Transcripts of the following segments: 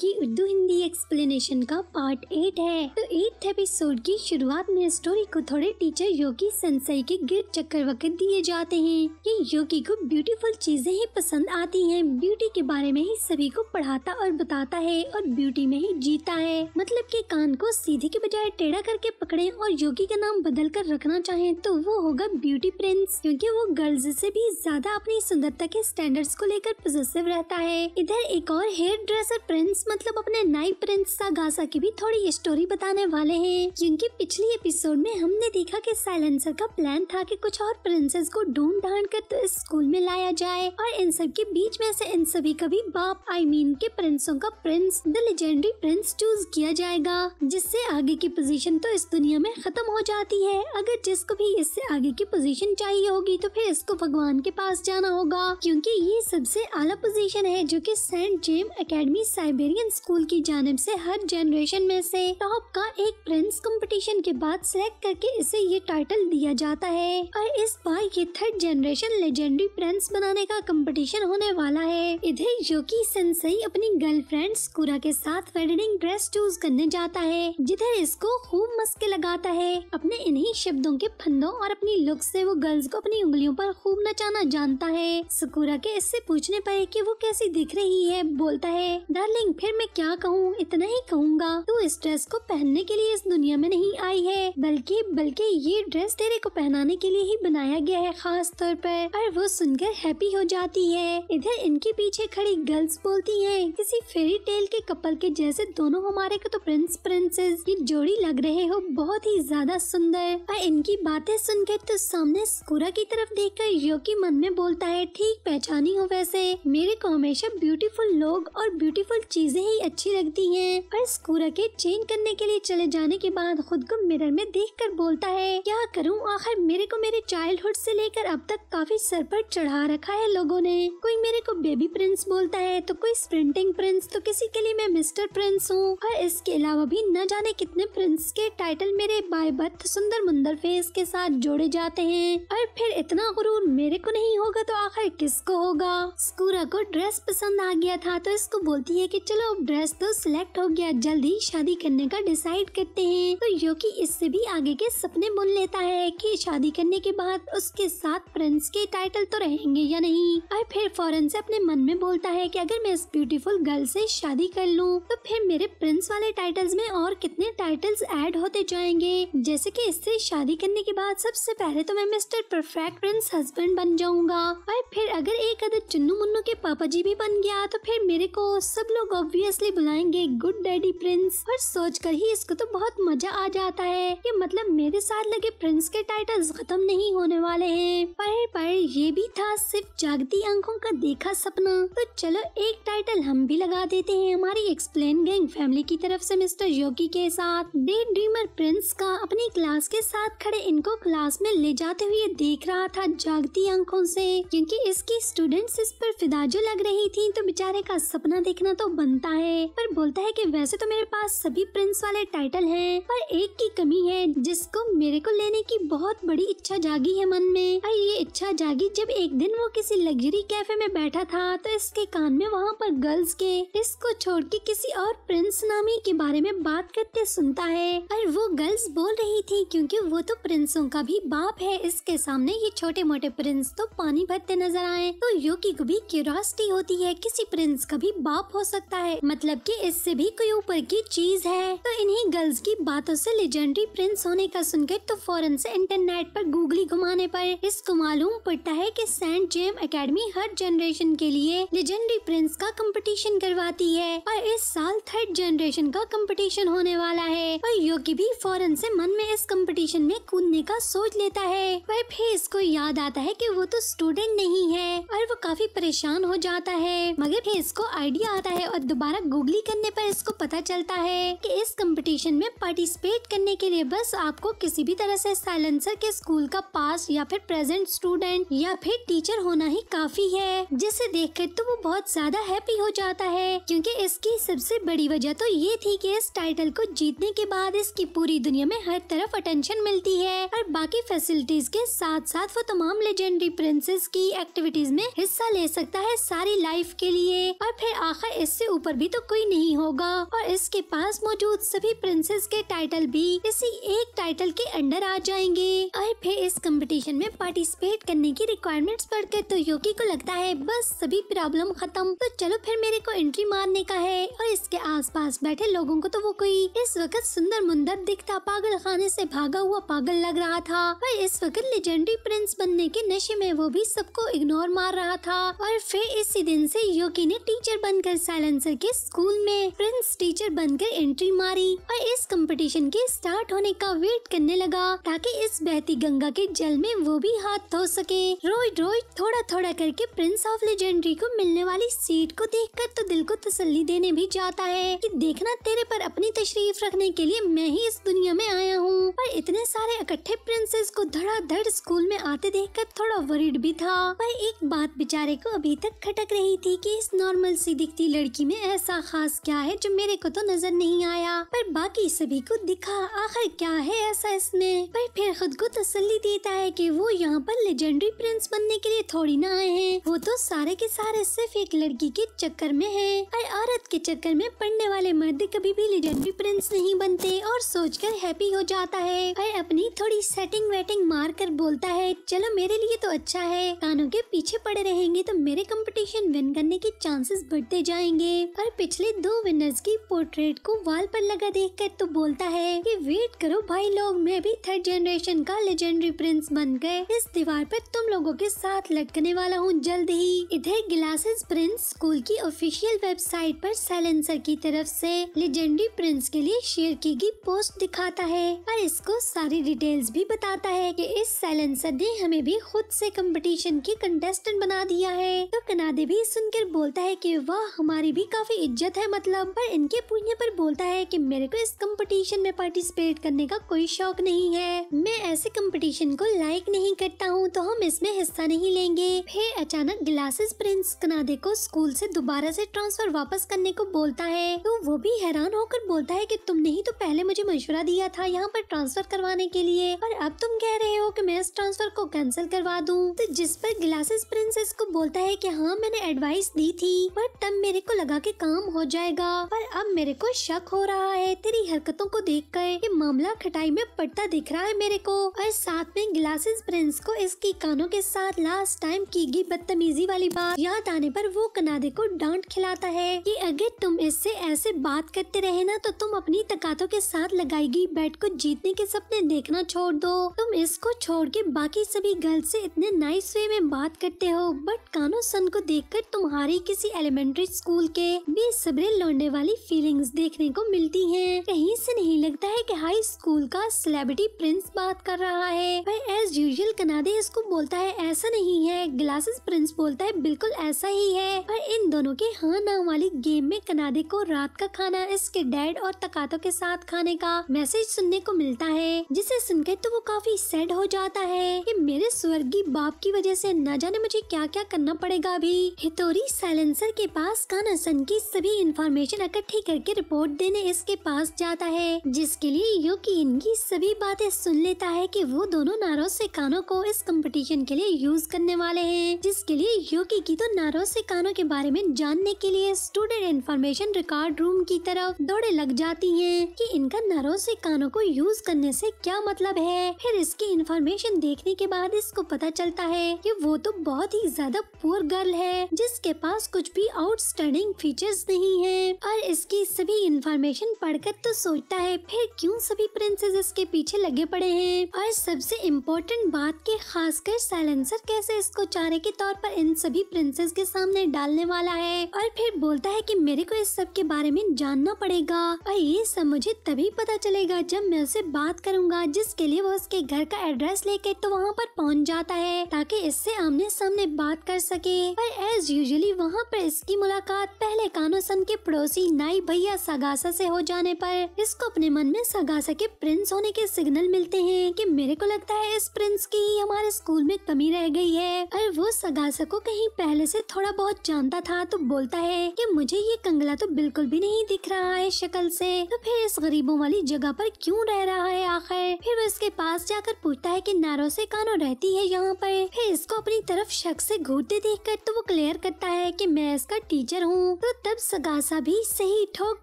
की उर्दू हिंदी की एक्सप्लेनेशन का पार्ट एट है तो एट एपिसोड की शुरुआत में स्टोरी को थोड़े टीचर योगी संसई के गिर चक्कर वक्त दिए जाते हैं ये योगी को ब्यूटीफुल चीजें ही पसंद आती हैं ब्यूटी के बारे में ही सभी को पढ़ाता और बताता है और ब्यूटी में ही जीता है मतलब की कान को सीधे के बजाय टेढ़ा करके पकड़े और योगी का नाम बदल कर रखना चाहे तो वो होगा ब्यूटी प्रिंस क्योंकि वो गर्ल्स से भी ज्यादा अपनी सुंदरता के स्टैंडर्ड्स को लेकर पोजेसिव रहता है इधर एक और हेयर ड्रेसर प्रिंस मतलब अपने नाई माई प्रिंस सागासा की भी थोड़ी स्टोरी बताने वाले हैं जिनकी पिछली एपिसोड में हमने देखा कि साइलेंसर का प्लान था कि कुछ और प्रिंसेस को ढूंढ ढांड कर तो स्कूल में लाया जाए और इन सब के बीच में से इन सभी का भी बाप आई I मीन mean के प्रिंसों का prince the legendary prince choose किया जाएगा जिससे आगे की पोजीशन तो इस दुनिया में खत्म हो जाती है अगर जिसको भी इससे आगे की पोजीशन चाहिए होगी तो फिर इसको भगवान के पास जाना होगा क्योंकि ये सबसे आला पोजीशन है जो कि Saint Gem Academy Siberian school की जान जानब से हर जनरेशन में से टॉप का एक प्रिंस कंपटीशन के बाद सिलेक्ट करके इसे ये टाइटल दिया जाता है और इस बार ये थर्ड जनरेशन लेजेंडरी प्रिंस बनाने का कंपटीशन होने वाला है इधर योकी सेंसई अपनी गर्लफ्रेंड स्कूरा के साथ वेडिंग ड्रेस चूज करने जाता है जिधर इसको खूब मस्के लगाता है अपने इन्ही शब्दों के फंदों और अपनी लुक ऐसी वो गर्ल्स को अपनी उंगलियों आरोप खूब नचाना जानता है सकूरा के इससे पूछने पर की वो कैसी दिख रही है बोलता है डार्लिंग फिर मैं क्या कहूँ हूँ इतना ही कहूँगा तू इस ड्रेस को पहनने के लिए इस दुनिया में नहीं आई है बल्कि बल्कि ये ड्रेस तेरे को पहनाने के लिए ही बनाया गया है खास तौर पर और वो सुनकर हैप्पी हो जाती है इधर इनके पीछे खड़ी गर्ल्स बोलती है किसी फेरी टेल के कपल के जैसे दोनों हमारे को तो प्रिंस प्रिंसेस की जोड़ी लग रहे हो बहुत ही ज्यादा सुंदर और इनकी बातें सुनकर तो सामने स्कूरा की तरफ देख यो योगी मन में बोलता है ठीक पहचानी हो वैसे मेरे को हमेशा ब्यूटीफुल लोग और ब्यूटीफुल चीजें ही अच्छी लगती देती है और स्कूरा के चेंज करने के लिए चले जाने के बाद खुद को मिरर में देख कर बोलता है क्या करूँ आखिर मेरे को मेरे चाइल्डहुड से लेकर अब तक काफी सर पर चढ़ा रखा है लोगों ने कोई मेरे को बेबी प्रिंस बोलता है तो कोई स्प्रिंटिंग प्रिंस तो किसी के लिए मैं मिस्टर प्रिंस हूँ और इसके अलावा भी न जाने कितने प्रिंस के टाइटल मेरे बाय बर्थ सुंदर मुंदर फेस के साथ जोड़े जाते हैं और फिर इतना गुरूर मेरे को नहीं होगा तो आखिर किसको होगा स्कूरा को ड्रेस पसंद आ गया था तो इसको बोलती है की चलो ड्रेस तो सिलेक्ट हो गया जल्द ही शादी करने का डिसाइड करते हैं तो योकी इससे भी आगे के सपने बुन लेता है कि शादी करने के बाद उसके साथ प्रिंस के टाइटल तो रहेंगे या नहीं और फिर फौरन से अपने मन में बोलता है कि अगर मैं इस ब्यूटीफुल गर्ल से शादी कर लूँ तो फिर मेरे प्रिंस वाले टाइटल्स में और कितने टाइटल्स ऐड होते जाएंगे जैसे कि इससे शादी करने के बाद सबसे पहले तो मैं मिस्टर परफेक्ट प्रिंस हस्बैंड बन जाऊंगा और फिर अगर एक अदर चुन्नू मुन्नू के पापा जी भी बन गया तो फिर मेरे को सब लोग ऑब्वियसली बुलाएंगे ये गुड डैडी प्रिंस और सोच कर ही इसको तो बहुत मजा आ जाता है ये मतलब मेरे साथ लगे प्रिंस के टाइटल्स खत्म नहीं होने वाले हैं पर पर ये भी था सिर्फ जागती आंखों का देखा सपना तो चलो एक टाइटल हम भी लगा देते हैं हमारी एक्सप्लेन गैंग फैमिली की तरफ से मिस्टर योगी के साथ डे ड्रीमर प्रिंस का अपनी क्लास के साथ खड़े इनको क्लास में ले जाते हुए देख रहा था जागती आंखों से क्योंकि इसकी स्टूडेंट्स इस पर फिदाजो लग रही थी तो बेचारे का सपना देखना तो बनता है पर बोल बोलता है कि वैसे तो मेरे पास सभी प्रिंस वाले टाइटल हैं पर एक की कमी है जिसको मेरे को लेने की बहुत बड़ी इच्छा जागी है मन में और ये इच्छा जागी जब एक दिन वो किसी लग्जरी कैफे में बैठा था तो इसके कान में वहाँ पर गर्ल्स के इसको छोड़ के किसी और प्रिंस नामी के बारे में बात करते सुनता है और वो गर्ल्स बोल रही थी क्योंकि वो तो प्रिंसों का भी बाप है इसके सामने ये छोटे मोटे प्रिंस तो पानी भरते नजर आए तो योगी को भी क्यूरोसिटी होती है किसी प्रिंस का भी बाप हो सकता है मतलब कि इससे भी कोई ऊपर की चीज है तो इन्हीं गर्ल्स की बातों से लेजेंडरी प्रिंस होने का सुनकर तो फौरन से इंटरनेट पर गूगली घुमाने पर इसको मालूम पड़ता है कि सेंट जेम एकेडमी हर जनरेशन के लिए लेजेंडरी प्रिंस का कंपटीशन करवाती है और इस साल थर्ड जनरेशन का कंपटीशन होने वाला है और योगी भी फौरन से मन में इस कंपटीशन में कूदने का सोच लेता है पर फिर इसको याद आता है कि वो तो स्टूडेंट नहीं है और वो काफी परेशान हो जाता है मगर फिर इसको आइडिया आता है और दोबारा गूगली करने करने पर इसको पता चलता है कि इस कंपटीशन में पार्टिसिपेट करने के लिए बस आपको किसी भी तरह से साइलेंसर के स्कूल का पास या फिर प्रेजेंट स्टूडेंट या फिर टीचर होना ही काफी है जिसे देख कर तो वो बहुत ज्यादा हैप्पी हो जाता है क्यूँकी इसकी सबसे बड़ी वजह तो ये थी की इस टाइटल को जीतने के बाद इसकी पूरी दुनिया में हर तरफ अटेंशन मिलती है और बाकी फैसिलिटीज के साथ साथ वो तमाम लेजेंडरी प्रिंसेस की एक्टिविटीज में हिस्सा ले सकता है सारी लाइफ के लिए और फिर आखिर इससे ऊपर भी तो कोई नहीं नहीं होगा और इसके पास मौजूद सभी प्रिंसेस के टाइटल भी इसी एक टाइटल के अंडर आ जाएंगे और फिर इस कंपटीशन में पार्टिसिपेट करने की रिक्वायरमेंट्स पढ़कर तो योगी को लगता है बस सभी प्रॉब्लम खत्म तो चलो फिर मेरे को एंट्री मारने का है और इसके पास बैठे लोगों को तो वो कोई इस वक्त सुंदर मुंदर दिखता पागल खाने ऐसी भागा हुआ पागल लग रहा था और इस वक्त लेजेंडरी प्रिंस बनने के नशे में वो भी सबको इग्नोर मार रहा था और फिर इसी दिन से योगी ने टीचर बनकर साइलेंसर के स्कूल में प्रिंस टीचर बनकर एंट्री मारी और इस कंपटीशन के स्टार्ट होने का वेट करने लगा ताकि इस बहती गंगा के जल में वो भी हाथ धो सके रोज रोज थोड़ा थोड़ा करके प्रिंस ऑफ लेजेंडरी को मिलने वाली सीट को देख कर तो दिल को तसली देने भी जाता है की देखना तेरे पर अपनी तशरीफ रखने के लिए मैं ही इस दुनिया में आया हूँ पर इतने सारे इकट्ठे प्रिंसेस को धड़ाधड़ स्कूल में आते देख कर थोड़ा वरीड भी था पर एक बात बेचारे को अभी तक खटक रही थी कि इस नॉर्मल सी दिखती लड़की में ऐसा खास क्या क्या है जो मेरे को तो नजर नहीं आया पर बाकी सभी को दिखा आखिर क्या है ऐसा इसमें पर फिर खुद को तसल्ली देता है कि वो यहाँ पर लेजेंडरी प्रिंस बनने के लिए थोड़ी ना आए हैं वो तो सारे के सारे सिर्फ एक लड़की के चक्कर में है और औरत के चक्कर में पढ़ने वाले मर्द कभी भी लेजेंडरी प्रिंस नहीं बनते और कर हैप्पी हो जाता है और अपनी थोड़ी सेटिंग वेटिंग मार कर बोलता है चलो मेरे लिए तो अच्छा है कानों के पीछे पड़े रहेंगे तो मेरे कंपटीशन विन करने के चांसेस बढ़ते जाएंगे पर पिछले दो विनर्स की पोर्ट्रेट को वॉल पर लगा देखकर तो बोलता है कि वेट करो भाई लोग मैं भी थर्ड जनरेशन का लेजेंडरी प्रिंस बन गए इस दीवार पर तुम लोगों के साथ लटकने वाला हूँ जल्द ही इधर ग्लासेस प्रिंस स्कूल की ऑफिशियल वेबसाइट पर साइलेंसर की तरफ से लेजेंडरी प्रिंस के लिए शेयर की गई पोस्ट दिखाता है और इसको सारी डिटेल्स भी बताता है कि इस साइलेंसर ने हमें भी खुद से कंपटीशन की कंटेस्टेंट बना दिया है तो कनाडे भी सुनकर बोलता है कि वह हमारी भी काफी इज्जत है मतलब पैगलम्बर इनके पुण्य पर बोलता है कि मेरे को इस कंपटीशन में पार्टिसिपेट करने का कोई शौक नहीं है मैं ऐसे कंपटीशन को लाइक नहीं करता हूँ तो हम इसमें हिस्सा नहीं लेंगे फिर अचानक ग्लासेस प्रिंस कनाडे को स्कूल से दोबारा से ट्रांसफर वापस करने को बोलता है तो वो भी हैरान होकर बोलता है कि तुमने ही तो पहले मुझे मशवरा दिया था यहाँ पर ट्रांसफर करवाने के लिए और अब तुम कह रहे हो कि मैं इस ट्रांसफर को कैंसिल करवा दूँ तो जिस पर ग्लासेस प्रिंसेस को बोलता है कि हाँ मैंने एडवाइस दी थी पर तब मेरे को लगा कि काम हो जाएगा लगा पर अब मेरे को शक हो रहा है तेरी हरकतों को देख कर ये मामला खटाई में पड़ता दिख रहा है मेरे को और साथ में ग्लासेस प्रिंस को इसकी कानों के साथ लास्ट टाइम की गई बदतमीजी वाली बात याद आने पर वो कनादे को डांट खिलाता है कि अगर तुम इससे ऐसे बात करते रहे ना तो तुम अपनी तकातों के साथ लगाई गई बैट को जीतने के सपने देखना छोड़ दो तुम इसको छोड़ के बाकी सभी गर्ल्स से इतने नाइस वे में बात करते हो बट कानो सन को देखकर तुम्हारी किसी एलिमेंट्री स्कूल के बेसब्रे लौटने वाली फीलिंग्स देखने को मिलती हैं। कहीं से नहीं लगता है कि हाई स्कूल का सेलिब्रिटी प्रिंस बात कर रहा है पर एज यूजल कनादे इसको बोलता है ऐसा नहीं है ग्लासेस प्रिंस बोलता है बिल्कुल ऐसा ही है पर इन दोनों के हाँ ना वाली गेम में कनादे को रात का खाना इसके डैड और तकातो के साथ खाने का मैसेज सुनने को मिलता है जिसे सुनकर तो वो काफी सैड हो जाता है कि मेरे स्वर्गीय बाप की वजह से न जाने मुझे क्या क्या करना पड़ेगा अभी हितोरी साइलेंसर के पास काना सन की सभी इन्फॉर्मेशन इन्फॉर्मेशन इकट्ठी करके रिपोर्ट देने इसके पास जाता है जिसके लिए योगी इनकी सभी बातें सुन लेता है की वो दोनों नारो से कानों को इस कम्पिटिशन के लिए यूज करने वाले है जिसके लिए योगी की तो नारो से कानों के बारे में जानने के लिए स्टूडेंट इन्फॉर्मेशन रिकॉर्ड रूम की तरफ दौड़े लग जाती है की इनका नारो से कानों को यूज करने ऐसी क्या मतलब है फिर इसकी इन्फॉर्मेशन देखने के बाद इसको पता चलता है की वो तो बहुत ही ज्यादा पुअर गर्ल है जिसके पास कुछ भी आउटस्टैंडिंग फीचर्स नहीं है हैं और इसकी सभी इंफॉर्मेशन पढ़कर तो सोचता है फिर क्यों सभी प्रिंसेस इसके पीछे लगे पड़े हैं और सबसे इम्पोर्टेंट बात कि खासकर साइलेंसर कैसे इसको चारे के तौर पर इन सभी प्रिंसेस के सामने डालने वाला है और फिर बोलता है कि मेरे को इस सब के बारे में जानना पड़ेगा और ये सब मुझे तभी पता चलेगा जब मैं उसे बात करूंगा जिसके लिए वो उसके घर का एड्रेस लेके तो वहाँ पर पहुँच जाता है ताकि इससे आमने सामने बात कर सके और एज यूजली वहाँ पर इसकी मुलाकात पहले कानोसन के पड़ोसी नाई भैया सगासा से हो जाने पर इसको अपने मन में सगासा के प्रिंस होने के सिग्नल मिलते हैं कि मेरे को लगता है इस प्रिंस की ही हमारे स्कूल में कमी रह गई है और वो सगासा को कहीं पहले से थोड़ा बहुत जानता था तो बोलता है कि मुझे ये कंगला तो बिल्कुल भी नहीं दिख रहा है शक्ल से तो फिर इस गरीबों वाली जगह पर क्यों रह रहा है आखिर फिर वो इसके पास जाकर पूछता है कि नारो से कानो रहती है यहाँ पर फिर इसको अपनी तरफ शक से घूरते देख कर तो वो क्लियर करता है की मैं इसका टीचर हूँ तो तब सगासा अभी सही ठोक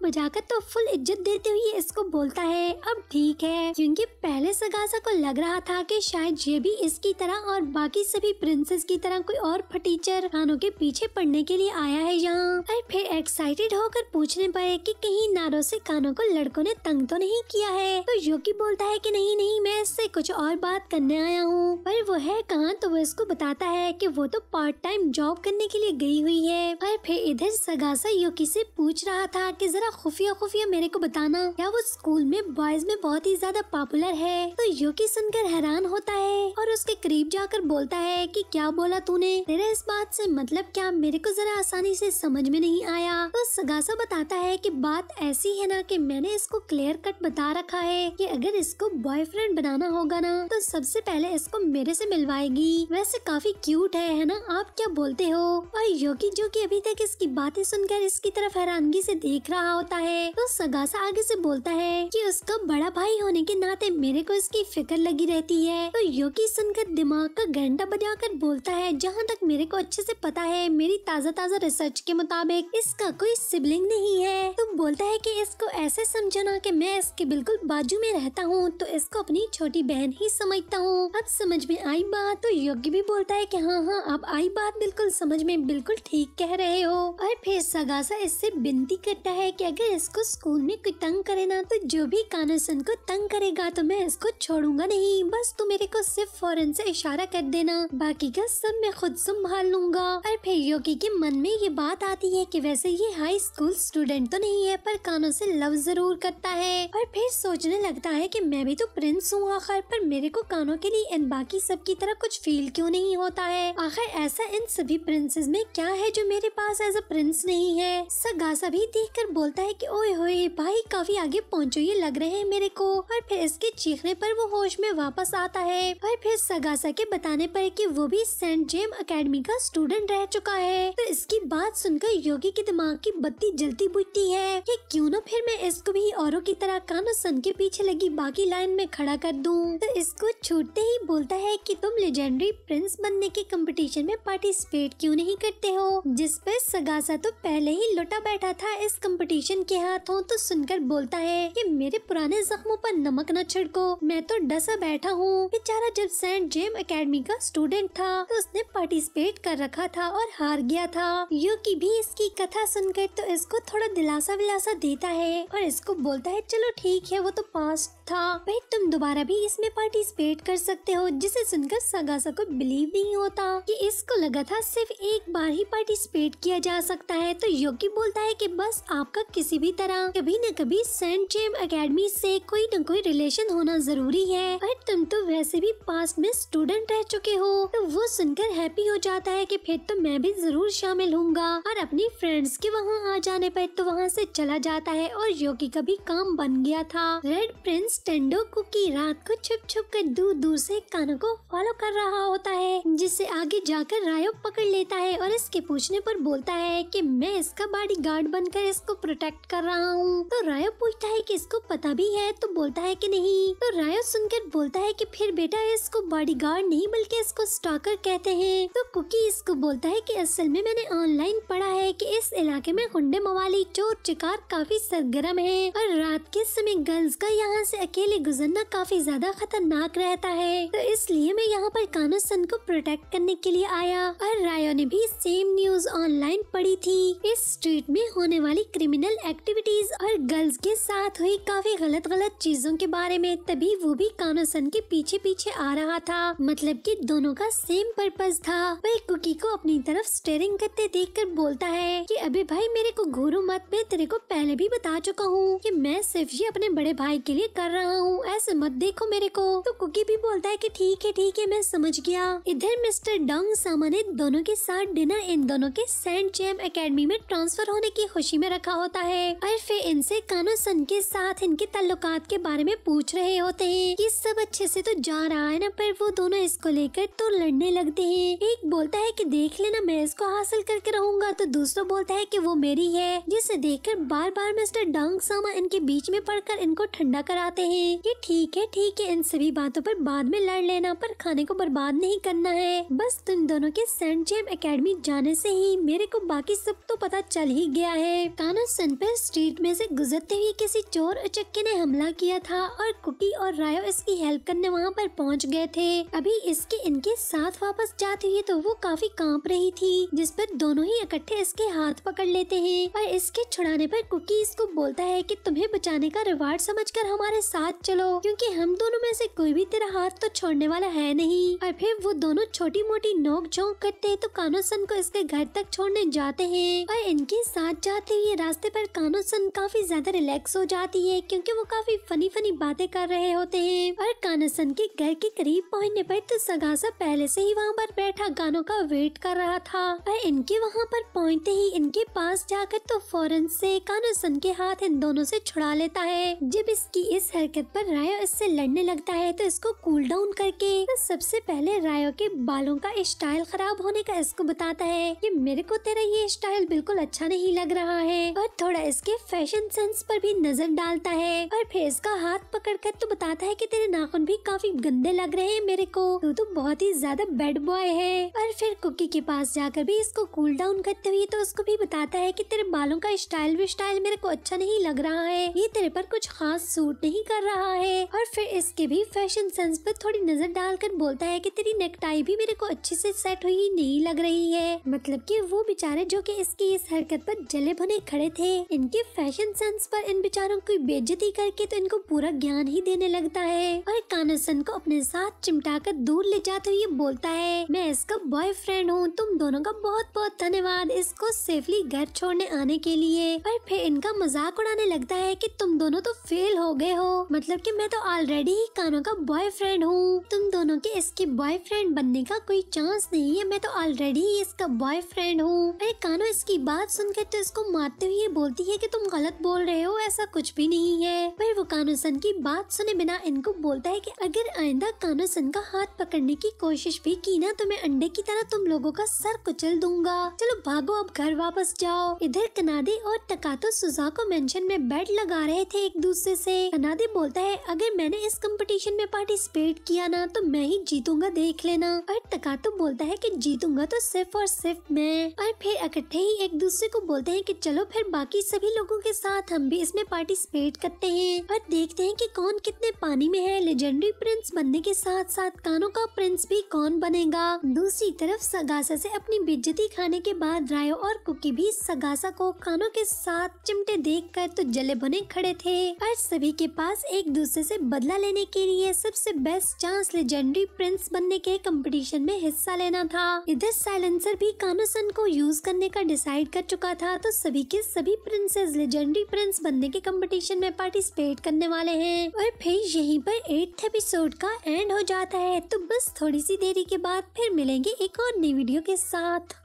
बजाकर तो फुल इज्जत देते हुए इसको बोलता है अब ठीक है क्योंकि पहले सगासा को लग रहा था कि शायद ये भी इसकी तरह और बाकी सभी प्रिंसेस की तरह कोई और फटीचर खानों के पीछे पड़ने के लिए आया है यहाँ और फिर एक्साइटेड होकर पूछने पाए कि कहीं नारों से कानों को लड़कों ने तंग तो नहीं किया है तो योगी बोलता है कि नहीं नहीं मैं इससे कुछ और बात करने आया हूँ पर वो है कहाँ तो वो इसको बताता है कि वो तो पार्ट टाइम जॉब करने के लिए गई हुई है और फिर इधर सगासा योगी ऐसी पूछ पूछ रहा था कि जरा खुफिया खुफिया मेरे को बताना क्या वो स्कूल में बॉयज में बहुत ही ज्यादा पॉपुलर है तो योगी सुनकर हैरान होता है और उसके करीब जाकर बोलता है कि क्या बोला तूने तेरे इस बात से मतलब क्या मेरे को जरा आसानी से समझ में नहीं आया तो सगासा बताता है कि बात ऐसी है ना कि मैंने इसको क्लियर कट बता रखा है कि अगर इसको बॉयफ्रेंड बनाना होगा ना तो सबसे पहले इसको मेरे से मिलवाएगी वैसे काफी क्यूट है है ना आप क्या बोलते हो और योगी जो कि अभी तक इसकी बातें सुनकर इसकी तरफ हैरान अनगी से देख रहा होता है तो सगासा आगे से बोलता है कि उसका बड़ा भाई होने के नाते मेरे को इसकी फिक्र लगी रहती है तो योगी सुनकर दिमाग का घंटा बजाकर बोलता है जहाँ तक मेरे को अच्छे से पता है मेरी ताज़ा ताज़ा रिसर्च के मुताबिक इसका कोई सिबलिंग नहीं है तो बोलता है की इसको ऐसे समझना की मैं इसके बिल्कुल बाजू में रहता हूँ तो इसको अपनी छोटी बहन ही समझता हूँ अब समझ में आई बात तो योगी भी बोलता है की हाँ हाँ अब आई बात बिल्कुल समझ में बिल्कुल ठीक कह रहे हो और फिर सगासा इससे विनती करता है कि अगर इसको स्कूल में कोई तंग करे ना तो जो भी कानासन को तंग करेगा तो मैं इसको छोड़ूंगा नहीं बस तू मेरे को सिर्फ फौरन से इशारा कर देना बाकी का सब मैं खुद संभाल लूंगा और फिर योगी के मन में ये बात आती है कि वैसे ये हाई स्कूल स्टूडेंट तो नहीं है पर कानों से लव जरूर करता है और फिर सोचने लगता है कि मैं भी तो प्रिंस हूँ आखिर पर मेरे को कानों के लिए इन बाकी सब की तरह कुछ फील क्यों नहीं होता है आखिर ऐसा इन सभी प्रिंसेस में क्या है जो मेरे पास एज अ प्रिंस नहीं है सगा पास अभी देखकर बोलता है की ओए होए भाई काफी आगे पहुँचो ये लग रहे हैं मेरे को और फिर इसके चीखने पर वो होश में वापस आता है और फिर सगासा के बताने पर कि वो भी सेंट जेम एकेडमी का स्टूडेंट रह चुका है तो इसकी बात सुनकर योगी के दिमाग की बत्ती जलती बुझती है ये क्यों ना फिर मैं इसको भी औरों की तरह कानो सन के पीछे लगी बाकी लाइन में खड़ा कर दूं तो इसको छूटते ही बोलता है कि तुम लेजेंडरी प्रिंस बनने के कंपटीशन में पार्टिसिपेट क्यूँ नहीं करते हो जिस पर सगासा तो पहले ही लुटा बैठ बैठा था इस कंपटीशन के हाथों तो सुनकर बोलता है कि मेरे पुराने जख्मों पर नमक न छिड़को मैं तो डसा बैठा हूँ बेचारा जब सेंट जेम एकेडमी का स्टूडेंट था तो उसने पार्टिसिपेट कर रखा था और हार गया था यू की भी इसकी कथा सुनकर तो इसको थोड़ा दिलासा विलासा देता है और इसको बोलता है चलो ठीक है वो तो पास्ट था भाई तुम दोबारा भी इसमें पार्टिसिपेट कर सकते हो जिसे सुनकर सगासा को बिलीव नहीं होता कि इसको लगा था सिर्फ एक बार ही पार्टिसिपेट किया जा सकता है तो योगी बोलता है कि बस आपका किसी भी तरह कभी न कभी सेंट जेम अकेडमी से कोई न कोई रिलेशन होना जरूरी है पर तुम तो वैसे भी पास में स्टूडेंट रह चुके हो तो वो सुनकर हैप्पी हो जाता है की फिर तो मैं भी जरूर शामिल हूँ और अपनी फ्रेंड्स के वहाँ आ जाने पर तो वहाँ से चला जाता है और योगी का भी काम बन गया था रेड प्रिंस स्टैंडो कुकी रात को छुप छुप कर दूर दूर से कानो को फॉलो कर रहा होता है जिससे आगे जाकर रायो पकड़ लेता है और इसके पूछने पर बोलता है कि मैं इसका बॉडी गार्ड बनकर इसको प्रोटेक्ट कर रहा हूँ तो रायो पूछता है कि इसको पता भी है तो बोलता है कि नहीं तो रायो सुनकर बोलता है कि फिर बेटा इसको बॉडी गार्ड नहीं बल्कि इसको स्टॉकर कहते हैं तो कुकी इसको बोलता है कि असल में मैंने ऑनलाइन पढ़ा है कि इस इलाके में गुंडे मवाली चोर चिकार काफी सरगरम है और रात के समय गर्ल्स का यहाँ से अकेले गुजरना काफी ज्यादा खतरनाक रहता है तो इसलिए मैं यहाँ पर सन को प्रोटेक्ट करने के लिए आया और रायो ने भी सेम न्यूज ऑनलाइन पढ़ी थी इस स्ट्रीट में होने वाली क्रिमिनल एक्टिविटीज और गर्ल्स के साथ हुई काफी गलत गलत चीजों के बारे में तभी वो भी सन के पीछे पीछे आ रहा था मतलब की दोनों का सेम पर्पज था वह कुकी को अपनी तरफ स्टेरिंग करते देख कर बोलता है की अभी भाई मेरे को घूरू मत मैं तेरे को पहले भी बता चुका हूँ की मैं सिर्फ ये अपने बड़े भाई के लिए कर कर रहा हूँ ऐसे मत देखो मेरे को तो कुकी भी बोलता है कि ठीक है ठीक है मैं समझ गया इधर मिस्टर डंग ने दोनों के साथ डिनर इन दोनों के सेंट जेम अकेडमी में ट्रांसफर होने की खुशी में रखा होता है और फिर इनसे कानो सन के साथ इनके तल्लुकात के बारे में पूछ रहे होते हैं ये सब अच्छे से तो जा रहा है ना पर वो दोनों इसको लेकर तो लड़ने लगते है एक बोलता है की देख लेना मैं इसको हासिल करके रहूंगा तो दूसरा बोलता है की वो मेरी है जिसे देख बार बार मिस्टर डंग सामा इनके बीच में पड़कर इनको ठंडा कराते जाते हैं ये ठीक है ठीक है इन सभी बातों पर बाद में लड़ लेना पर खाने को बर्बाद नहीं करना है बस तुम दोनों के सेंट जेम अकेडमी जाने से ही मेरे को बाकी सब तो पता चल ही गया है काना सन पर स्ट्रीट में से गुजरते हुए किसी चोर उचक्के ने हमला किया था और कुकी और रायो इसकी हेल्प करने वहाँ पर पहुँच गए थे अभी इसके इनके साथ वापस जाते हुए तो वो काफी कांप रही थी जिस पर दोनों ही इकट्ठे इसके हाथ पकड़ लेते हैं और इसके छुड़ाने पर कुकी इसको बोलता है कि तुम्हें बचाने का रिवार्ड समझकर हमारे साथ चलो क्योंकि हम दोनों में से कोई भी तेरा हाथ तो छोड़ने वाला है नहीं और फिर वो दोनों छोटी मोटी नोक झोंक करते हैं तो कानोसन को इसके घर तक छोड़ने जाते हैं और इनके साथ जाते हुए रास्ते पर कानोसन काफी ज्यादा रिलैक्स हो जाती है क्योंकि वो काफी फनी फनी बातें कर रहे होते हैं और कानोसन के घर के करीब पहुँचने पर तो सगासा पहले से ही वहाँ पर बैठा गानों का वेट कर रहा था और इनके वहाँ पर पहुँचते ही इनके पास जाकर तो फौरन से कानोसन के हाथ इन दोनों से छुड़ा लेता है जब इसकी इस हरकत पर रायो इससे लड़ने लगता है तो इसको कूल डाउन करके तो सबसे पहले रायो के बालों का स्टाइल खराब होने का इसको बताता है कि मेरे को तेरा ये स्टाइल बिल्कुल अच्छा नहीं लग रहा है और थोड़ा इसके फैशन सेंस पर भी नजर डालता है और फिर इसका हाथ पकड़ कर तो बताता है की तेरे नाखून भी काफी गंदे लग रहे हैं मेरे को तू तो बहुत ही ज्यादा बेड बॉय है और फिर कुकी के पास जाकर भी इसको कूल डाउन करते हुए तो उसको भी बताता है की तेरे बालों का स्टाइल भी स्टाइल मेरे को अच्छा नहीं लग रहा है ये तेरे पर कुछ खास सूट नहीं कर रहा है और फिर इसके भी फैशन सेंस पर थोड़ी नजर डालकर बोलता है कि तेरी टाई भी मेरे को अच्छे से सेट हुई नहीं लग रही है मतलब कि वो बेचारे जो कि इसकी इस हरकत पर जले भुने खड़े थे इनके फैशन सेंस पर इन बेचारों की बेजती करके तो इनको पूरा ज्ञान ही देने लगता है और कानसन को अपने साथ चिमटा कर दूर ले जाते हुए बोलता है मैं इसका बॉयफ्रेंड हूँ तुम दोनों का बहुत बहुत धन्यवाद इसको सेफली घर छोड़ने आने के लिए और फिर इनका मजाक उड़ाने लगता है की तुम दोनों तो फेल हो गए हो मतलब कि मैं तो ऑलरेडी ही कानों का बॉयफ्रेंड हूँ तुम दोनों के इसके बॉयफ्रेंड बनने का कोई चांस नहीं है मैं तो ऑलरेडी ही इसका बॉयफ्रेंड हूँ अरे कानो इसकी बात सुनकर तो इसको मारते हुए बोलती है की तुम गलत बोल रहे हो ऐसा कुछ भी नहीं है पर वो कानो सन की बात सुने बिना इनको बोलता है की अगर आइंदा कानो सन का हाथ पकड़ने की कोशिश भी की ना तो मैं अंडे की तरह तुम लोगों का सर कुचल दूंगा चलो भागो अब घर वापस जाओ इधर कनादे और टकातो सुजा को मेंशन में बेड लगा रहे थे एक दूसरे से कनादे बोलता है अगर मैंने इस कंपटीशन में पार्टिसिपेट किया ना तो मैं ही जीतूंगा देख लेना और तकातुब तो बोलता है कि जीतूंगा तो सिर्फ और सिर्फ मैं और फिर इकट्ठे ही एक दूसरे को बोलते हैं कि चलो फिर बाकी सभी लोगों के साथ हम भी इसमें पार्टिसिपेट करते हैं और देखते हैं कि कौन कितने पानी में है लेजेंडरी प्रिंस बनने के साथ साथ कानों का प्रिंस भी कौन बनेगा दूसरी तरफ सगासा से अपनी बेज्जती खाने के बाद रायो और कुकी भी सगासा को कानों के साथ चिमटे देख कर तो जले बने खड़े थे और सभी के पास बस एक दूसरे से बदला लेने के लिए सबसे बेस्ट चांस लेजेंडरी प्रिंस बनने के कंपटीशन में हिस्सा लेना था इधर साइलेंसर भी कानोसन को यूज करने का डिसाइड कर चुका था तो सभी के सभी प्रिंसेस लेजेंडरी प्रिंस बनने के कंपटीशन में पार्टिसिपेट करने वाले है और फिर यही पर एट्थ एपिसोड का एंड हो जाता है तो बस थोड़ी सी देरी के बाद फिर मिलेंगे एक और नई वीडियो के साथ